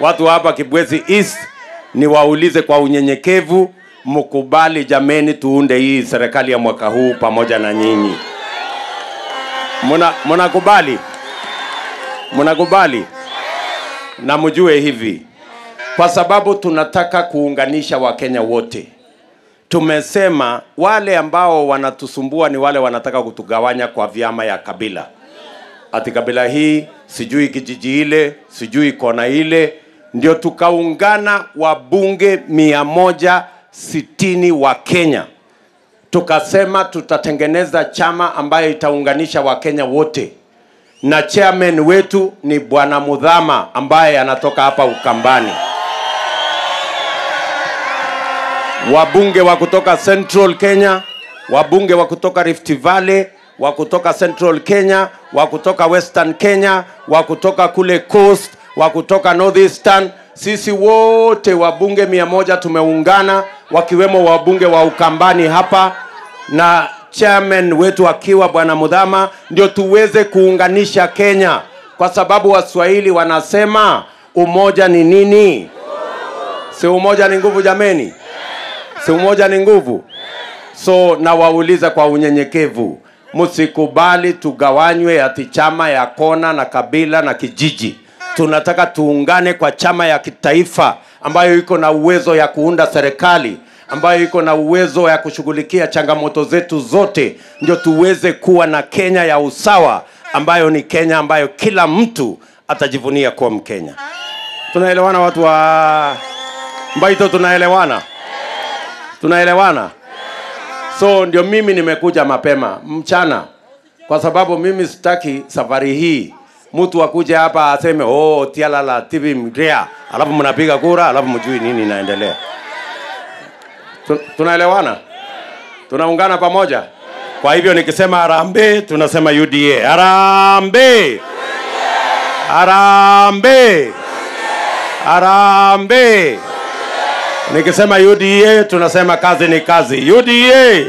watu hapa Kibwezi East, niwaulize kwa unyenyekevu, mkubali jameni, tuunde hii serikali ya mwaka huu pamoja na nyinyi. munakubali Mnakubali? Na mjue hivi, kwa sababu tunataka kuunganisha Wakenya wote tumesema wale ambao wanatusumbua ni wale wanataka kutugawanya kwa vyama ya kabila, ati kabila hii, sijui kijiji ile, sijui kona ile, ndio tukaungana wabunge mia moja sitini wa Kenya, tukasema tutatengeneza chama ambayo itaunganisha Wakenya wote, na chairman wetu ni Bwana Mudhama ambaye anatoka hapa Ukambani. Wabunge wa kutoka Central Kenya, wabunge wa kutoka Rift Valley, wa kutoka Central Kenya, wa kutoka Western Kenya, wa kutoka kule Coast wa kutoka Northeastern. Sisi wote wabunge mia moja tumeungana wakiwemo wabunge wa Ukambani hapa na chairman wetu akiwa bwana Mudhama, ndio tuweze kuunganisha Kenya, kwa sababu Waswahili wanasema umoja ni nini? Si umoja ni nguvu jameni? Si umoja ni nguvu? So nawauliza kwa unyenyekevu, msikubali tugawanywe ati chama ya kona na kabila na kijiji tunataka tuungane kwa chama ya kitaifa ambayo iko na uwezo ya kuunda serikali ambayo iko na uwezo ya kushughulikia changamoto zetu zote, ndio tuweze kuwa na Kenya ya usawa, ambayo ni Kenya ambayo kila mtu atajivunia kuwa Mkenya. Tunaelewana watu wa Mbaito? Tunaelewana, tunaelewana. So ndio mimi nimekuja mapema mchana, kwa sababu mimi sitaki safari hii mtu akuje hapa aseme oh, tialala tv mgrea alafu mnapiga kura, alafu mjui nini inaendelea. Tunaelewana, tunaungana pamoja. Kwa hivyo nikisema arambe tunasema UDA arambe arambe arambe Nikisema UDA tunasema kazi ni kazi, UDA,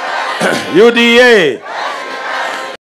UDA.